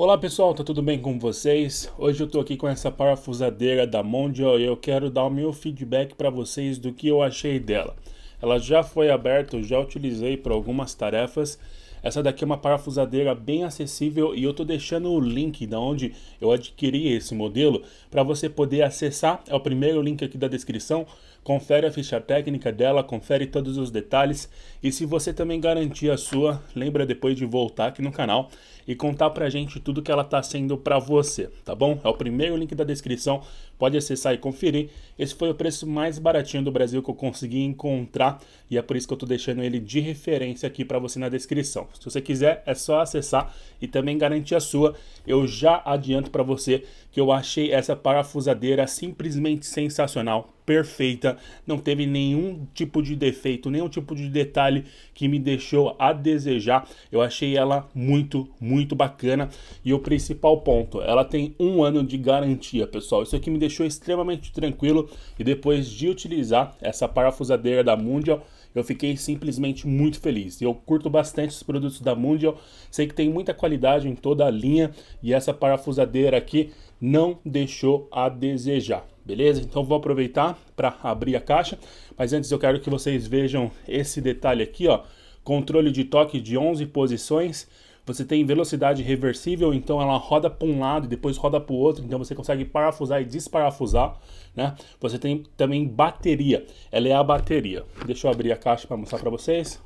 Olá pessoal, tá tudo bem com vocês? Hoje eu tô aqui com essa parafusadeira da Mondial e eu quero dar o meu feedback para vocês do que eu achei dela. Ela já foi aberta, eu já utilizei para algumas tarefas. Essa daqui é uma parafusadeira bem acessível e eu tô deixando o link da onde eu adquiri esse modelo para você poder acessar. É o primeiro link aqui da descrição confere a ficha técnica dela, confere todos os detalhes e se você também garantir a sua, lembra depois de voltar aqui no canal e contar pra gente tudo que ela tá sendo para você, tá bom? É o primeiro link da descrição, pode acessar e conferir. Esse foi o preço mais baratinho do Brasil que eu consegui encontrar e é por isso que eu tô deixando ele de referência aqui para você na descrição. Se você quiser, é só acessar e também garantir a sua. Eu já adianto para você que eu achei essa parafusadeira simplesmente sensacional perfeita, não teve nenhum tipo de defeito, nenhum tipo de detalhe que me deixou a desejar. Eu achei ela muito, muito bacana. E o principal ponto, ela tem um ano de garantia, pessoal. Isso aqui me deixou extremamente tranquilo. E depois de utilizar essa parafusadeira da Mundial, eu fiquei simplesmente muito feliz. Eu curto bastante os produtos da Mundial, sei que tem muita qualidade em toda a linha e essa parafusadeira aqui não deixou a desejar, beleza? Então vou aproveitar para abrir a caixa, mas antes eu quero que vocês vejam esse detalhe aqui, ó. Controle de toque de 11 posições, você tem velocidade reversível, então ela roda para um lado e depois roda para o outro, então você consegue parafusar e desparafusar, né? Você tem também bateria, ela é a bateria. Deixa eu abrir a caixa para mostrar para vocês.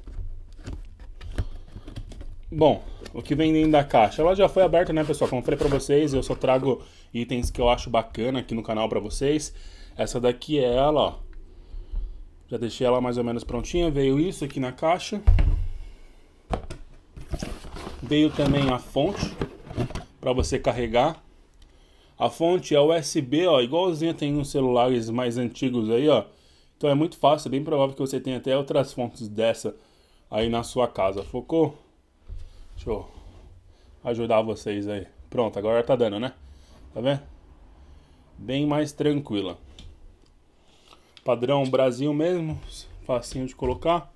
Bom, o que vem dentro da caixa. Ela já foi aberta, né, pessoal? Como eu falei pra vocês, eu só trago itens que eu acho bacana aqui no canal pra vocês. Essa daqui é ela, ó. Já deixei ela mais ou menos prontinha. Veio isso aqui na caixa. Veio também a fonte né, para você carregar. A fonte é USB, ó, igualzinha tem nos celulares mais antigos aí, ó. Então é muito fácil, é bem provável que você tenha até outras fontes dessa aí na sua casa. Focou? Show ajudar vocês aí. Pronto, agora tá dando, né? Tá vendo? Bem mais tranquila. Padrão Brasil mesmo, facinho de colocar.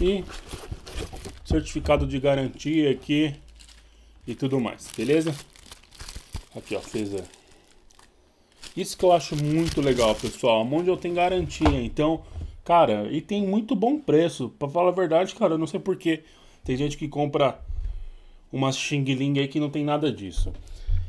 E certificado de garantia aqui e tudo mais, beleza? Aqui, ó, fez a... Isso que eu acho muito legal, pessoal. Um monte eu tenho garantia, então... Cara, e tem muito bom preço. Pra falar a verdade, cara, eu não sei porquê. Tem gente que compra uma Xing Ling aí que não tem nada disso.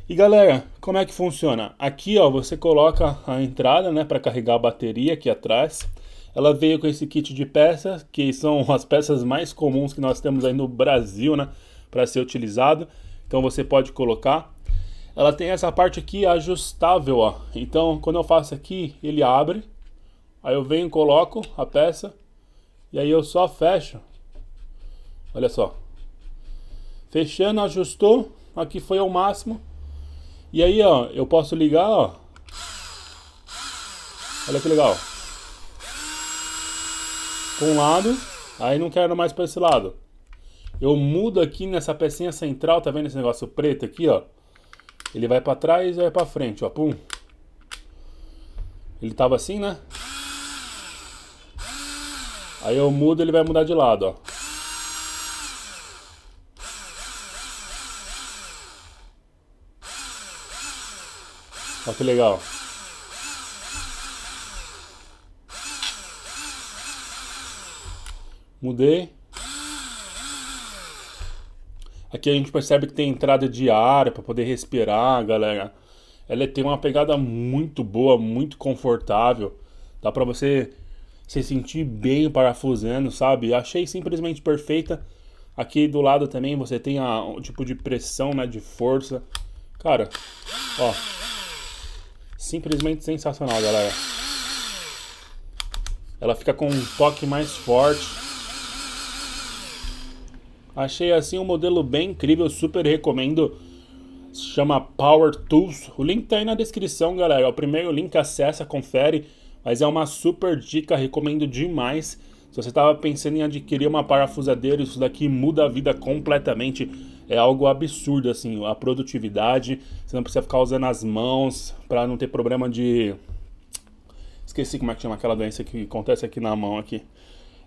E galera, como é que funciona? Aqui ó, você coloca a entrada né, para carregar a bateria aqui atrás. Ela veio com esse kit de peças, que são as peças mais comuns que nós temos aí no Brasil, né, para ser utilizado. Então você pode colocar. Ela tem essa parte aqui ajustável, ó. Então, quando eu faço aqui, ele abre. Aí eu venho, coloco a peça e aí eu só fecho. Olha só, Fechando, ajustou. Aqui foi ao máximo. E aí, ó, eu posso ligar, ó. Olha que legal. Com um lado, aí não quero mais para esse lado. Eu mudo aqui nessa pecinha central, tá vendo esse negócio preto aqui, ó? Ele vai para trás e vai para frente, ó, pum. Ele tava assim, né? Aí eu mudo, ele vai mudar de lado, ó. Olha que legal. Mudei. Aqui a gente percebe que tem entrada de ar para poder respirar, galera. Ela tem uma pegada muito boa, muito confortável. Dá para você se sentir bem parafusando, sabe? Achei simplesmente perfeita. Aqui do lado também você tem a, um tipo de pressão, né, de força. Cara, ó, Simplesmente sensacional, galera. Ela fica com um toque mais forte. Achei assim um modelo bem incrível, super recomendo. Se chama Power Tools. O link tá aí na descrição, galera. O primeiro link acessa, confere. Mas é uma super dica, recomendo demais. Se você estava pensando em adquirir uma parafusadeira, isso daqui muda a vida completamente é algo absurdo, assim, a produtividade, você não precisa ficar usando as mãos para não ter problema de... Esqueci como é que chama aquela doença que acontece aqui na mão, aqui.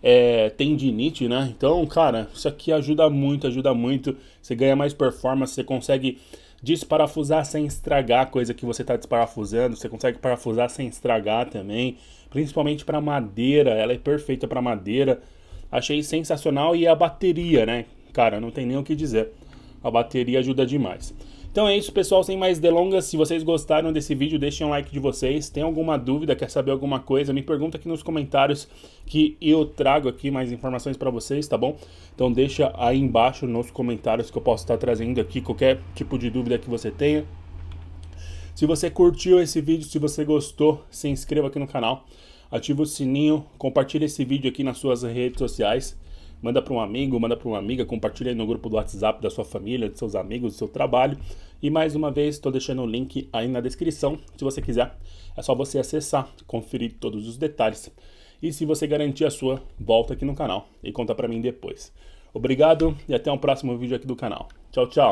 É, tendinite, né? Então, cara, isso aqui ajuda muito, ajuda muito. Você ganha mais performance, você consegue desparafusar sem estragar a coisa que você está desparafusando. Você consegue parafusar sem estragar também, principalmente para madeira. Ela é perfeita para madeira. Achei sensacional e a bateria, né? Cara, não tem nem o que dizer a bateria ajuda demais. Então é isso, pessoal, sem mais delongas. Se vocês gostaram desse vídeo, deixem um like de vocês. Tem alguma dúvida, quer saber alguma coisa, me pergunta aqui nos comentários que eu trago aqui mais informações para vocês, tá bom? Então deixa aí embaixo nos comentários que eu posso estar trazendo aqui qualquer tipo de dúvida que você tenha. Se você curtiu esse vídeo, se você gostou, se inscreva aqui no canal, ativa o sininho, compartilhe esse vídeo aqui nas suas redes sociais manda para um amigo, manda para uma amiga, compartilha aí no grupo do WhatsApp da sua família, de seus amigos, do seu trabalho. E mais uma vez, estou deixando o link aí na descrição. Se você quiser, é só você acessar, conferir todos os detalhes. E se você garantir a sua, volta aqui no canal e conta para mim depois. Obrigado e até o um próximo vídeo aqui do canal. Tchau, tchau.